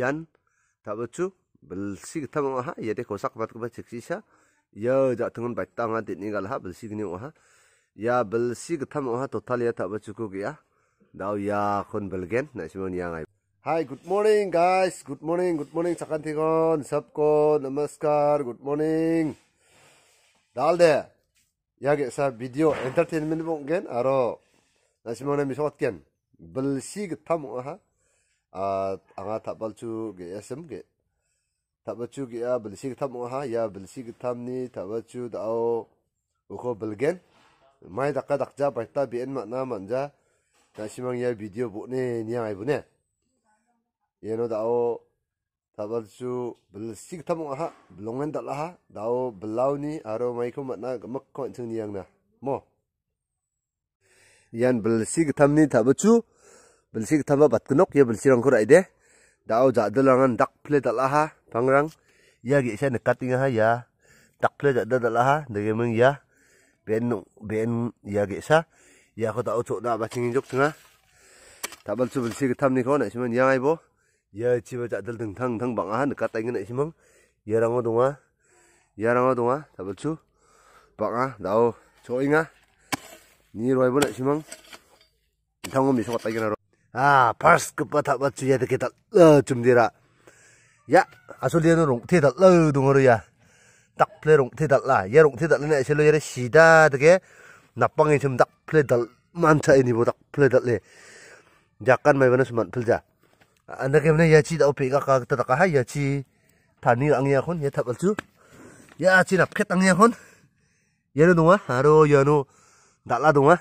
yan tabatsu bel sig tam ha ye de ko sak bat ko chik si sha ya ja tung ba ta nga de ni gal ha bel sig ni wa ha ya bel sig tam ha to tal ya tabatsu ko ya dau ya khon bel gen na simon ya ngai hi good morning guys good morning good morning sakan thigon sab ko namaskar good morning dal de ya ge sa video entertainment bong gen aro na simon mi sot gen bel sig tam ha a ah, anga tapal chu ge esem ge taba chu ge ya belsi ge ya tam ha ya belsi ge tam ni taba chu da o uko belgen mai da ka dakja baita bi en makna manja ta simang ya video bu ne ni ya ai bu ne yeno ya da o tabal chu belsi ge tam ha belongen da la ha da o belau ni aro mai ko makna gemak ko chung ni yang na mo yan belsi ge tam ni taba chu belsi tamba bat kenok ya belsi rang kurai de dao jadalangan dak ple dalaha pangrang ya ge sa ha ya dak ple jadalaha dege meng ya ben ben ya ge sa ya ko dao chok na ba ching jok tanga tabal chu belsi ge tamni ko na simen yang bo ya chi ba jadal ding thang thang bang ha nekating na simen ya rango donga ya rango donga tabal chu bang ha dao chok inga ni roi bo na simen 당은 미소가 딱이나 à first cấp bắt bắt chuyện cái đó lơ chum đi ra ya asu liên nó rung thế đó lơ đúng rồi ya đặc ple rung thế đó là ya rung thế đó này sẽ lo ya xí đa cái nạp bằng cái chum đặc ple đó man thay ni bộ đặc ple đó le jakan mai vanas man ple ja anda cái này ya chi đó pe cái cái đó cái hay ya chi thani ang ya khon ya thap chu ya chi nạp khét ang ya khon ya nó đúng á haro ya nó đã là đúng á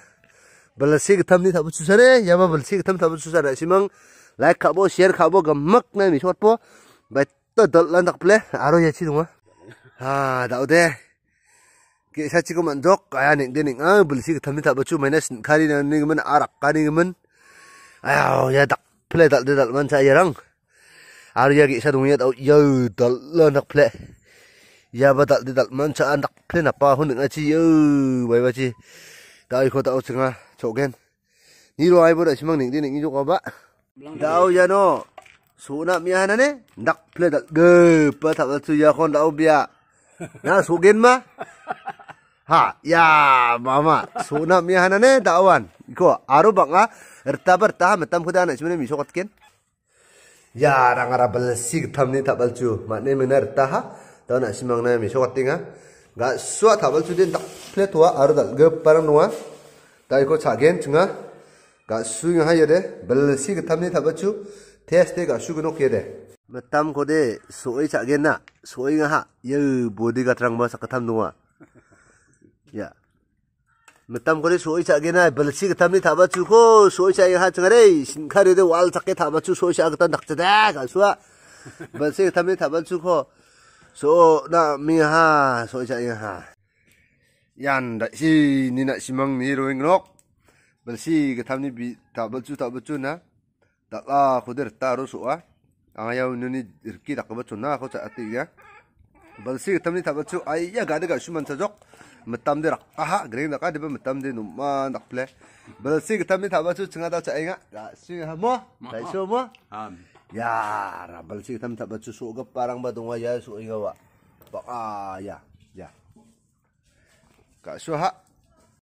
bala si ka tham ni thabu chu sare ya ba bala si ka tham thabu chu sare simang like khabo share khabo ga mak na mi chot po ba to dal lan dak ple aro ya chi dunga ha dau de ke sa chi ko man dok aya ning de ning a ah, bala si ka tham ni thabu chu minus khari na ning man arak ka ning man aya ya dak ple dal de dal man cha ya rang aro ya ke sa dunga dau ya dal lan dak ple ya ba dal de dal man cha an ah, dak ple na pa hun ning a chi yo bai ba chi dai ko tao chenga chogen ni ro ai bo da simang ning di ning jo ka ba dao ya no suna mi ana ne dak ple dak ge pa ta tsu ya kon dao bia na gen ma ha ya mama suna mi ana ne dawan ko aro banga erta ber ta metam na simne mi sokat ken ya rang ara bal sig thamni ta bal chu ma ne menar ta ha ta na simang na mi sokat tinga ga suat ta bal chu den dak split wa ar dal ge parang nuwa dai ko chagen chunga ga su yung ha yede bel si ge tamni thaba chu test ga su gnok yede matam ko de soi chagen na soi ga ha ye body ga trang ma sakatam nuwa ya matam ko de soi chagen na bel si ge tamni thaba chu ko soi chagen ha chungare sin khare de wal chakke thaba chu soi cha ga ta nak cha da ga suwa bel si ge tamni thaba chu ko so na mi ha soi chagen ha yan da si ni na simang ni roing nok bal si ka tham ni bi ta bal chu ta bal chu na ta la k h u d e r ta r o su a ayaw n g ni ni irki da ka bal chu na kho cha ati ya bal si ka tham ni ta bal chu ai ya ga da ga shuman cha jok matam de rak aha greng da ka de matam de nu ma nak ple bal si ka tham ni ta bal chu chinga da cha ai nga da si ha mo dai so mo ya ra bal si ka tham ta bal chu su ga parang ba dong wa ya su ai ga wa ba a ya ya Kak Suha